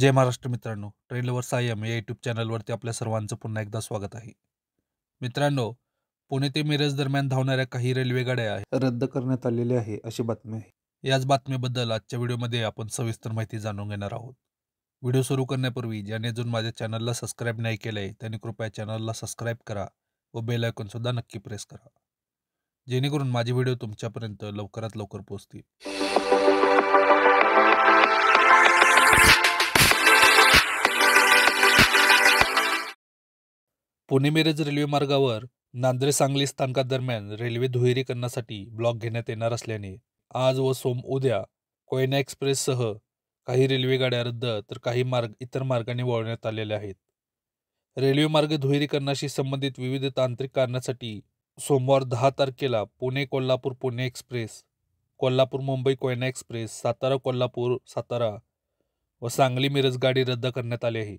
जय महाराष्ट्र मित्रांनो लवर सायम या यूट्यूब चॅनलवरती आपल्या सर्वांचं पुन्हा एकदा स्वागत आहे मित्रांनो पुणे ते मिरज दरम्यान धावणाऱ्या काही रेल्वेगाड्या रद्द करण्यात आलेल्या आहे अशी बातमी आहे याच बातमीबद्दल आजच्या व्हिडिओमध्ये आपण सविस्तर माहिती जाणून घेणार आहोत व्हिडिओ सुरू करण्यापूर्वी ज्याने अजून माझ्या चॅनलला सबस्क्राईब नाही केलं आहे त्याने कृपया चॅनलला सबस्क्राईब करा व बेल सुद्धा नक्की प्रेस करा जेणेकरून माझे व्हिडिओ तुमच्यापर्यंत लवकरात लवकर पोहोचतील पुणे मिरज रेल्वे मार्गावर नांद्रे सांगली स्थानकादरम्यान रेल्वे दुहेरीकरणासाठी ब्लॉक घेण्यात येणार असल्याने आज व सोम उद्या कोयना एक्सप्रेससह काही रेल्वे गाड्या रद्द तर काही मार्ग इतर मार्गाने वळवण्यात आलेले आहेत रेल्वे मार्ग दुहेरीकरणाशी संबंधित विविध तांत्रिक कारणासाठी सोमवार दहा तारखेला पुणे कोल्हापूर पुणे एक्सप्रेस कोल्हापूर मुंबई कोयना एक्सप्रेस सातारा कोल्हापूर सातारा व सांगली मिरज गाडी रद्द करण्यात आली आहे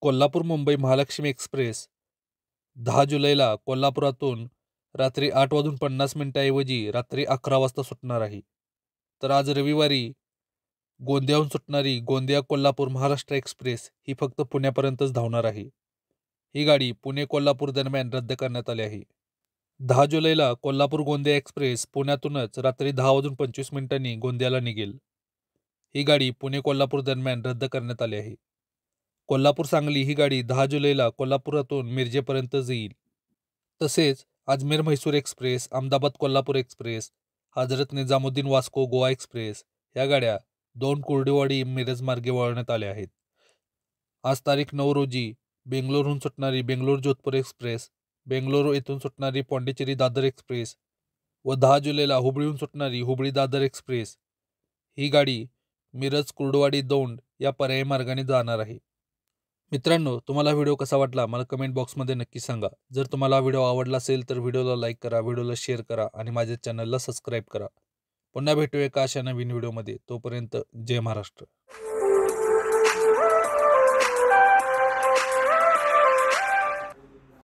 कोल्हापूर मुंबई महालक्ष्मी एक्सप्रेस दहा जुलैला कोल्हापुरातून रात्री आठ वाजून पन्नास मिनिटाऐवजी रात्री अकरा वाजता सुटणार आहे तर आज रविवारी गोंदियाहून सुटणारी गोंदिया कोल्हापूर महाराष्ट्र एक्सप्रेस ही फक्त पुण्यापर्यंतच धावणार आहे ही गाडी पुणे कोल्हापूर दरम्यान रद्द करण्यात आली आहे दहा जुलैला कोल्हापूर गोंदिया एक्सप्रेस पुण्यातूनच रात्री दहा वाजून पंचवीस मिनिटांनी गोंदियाला निघेल ही गाडी पुणे कोल्हापूर दरम्यान रद्द करण्यात आली आहे कोल्हापूर सांगली ही गाडी दहा जुलैला कोल्हापुरातून मिरजेपर्यंत जाईल तसेच Ajmer Mysore express Ahmedabad Kolhapur express Hazrat Nizamuddin Vasco Goa express या गाड्या दोन कुर्डीवाडी मिरज मार्गे वळवण्यात आल्या आहेत आज तारीख नऊ रोजी बेंगलोरहून सुटणारी बेंगलोर जोधपूर एक्सप्रेस बेंगलोरू येथून सुटणारी पॉंडिचेरी दादर एक्सप्रेस व दहा जुलैला हुबळीहून सुटणारी हुबळी दादर एक्सप्रेस ही गाडी मिरज कुर्डवाडी दौंड या पर्यायी मार्गाने जाणार आहे मित्रांनो तुम्हाला व्हिडिओ कसा वाटला मला कमेंट बॉक्समध्ये नक्की सांगा जर तुम्हाला व्हिडिओ आवडला असेल तर व्हिडिओला लाईक करा व्हिडिओला शेअर करा आणि माझ्या चॅनलला सबस्क्राईब करा पुन्हा भेटू एका अशा नवीन व्हिडिओमध्ये तोपर्यंत जय महाराष्ट्र